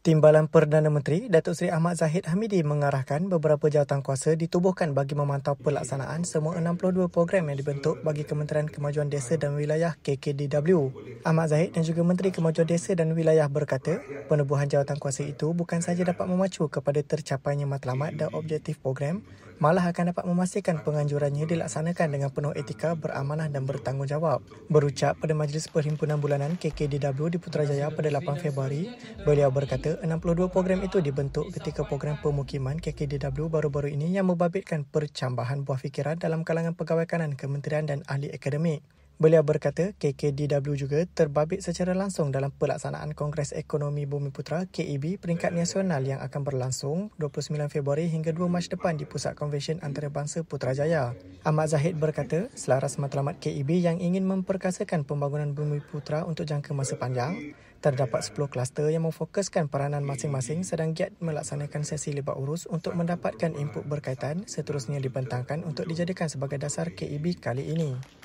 Timbalan Perdana Menteri Datuk Seri Ahmad Zahid Hamidi mengarahkan beberapa jawatan kuasa ditubuhkan bagi memantau pelaksanaan semua 62 program yang dibentuk bagi Kementerian Kemajuan Desa dan Wilayah KKDW. Ahmad Zahid dan juga Menteri Kemajuan Desa dan Wilayah berkata, penubuhan kuasa itu bukan sahaja dapat memacu kepada tercapainya matlamat dan objektif program, malah akan dapat memastikan penganjurannya dilaksanakan dengan penuh etika, beramanah dan bertanggungjawab. Berucap pada Majlis Perhimpunan Bulanan KKDW di Putrajaya pada 8 Februari, beliau berkata kata 62 program itu dibentuk ketika program pemukiman KKDW baru-baru ini yang membabitkan percambahan buah fikiran dalam kalangan pegawai kanan kementerian dan ahli akademik. Beliau berkata KKDW juga terbabit secara langsung dalam pelaksanaan Kongres Ekonomi Bumi Putra KEB peringkat nasional yang akan berlangsung 29 Februari hingga 2 Mac depan di Pusat Konvensyen Antarabangsa Putrajaya. Ahmad Zahid berkata selaras matlamat KEB yang ingin memperkasakan pembangunan Bumi Putra untuk jangka masa panjang, terdapat 10 kluster yang memfokuskan peranan masing-masing sedang giat melaksanakan sesi lebat urus untuk mendapatkan input berkaitan seterusnya dibentangkan untuk dijadikan sebagai dasar KEB kali ini.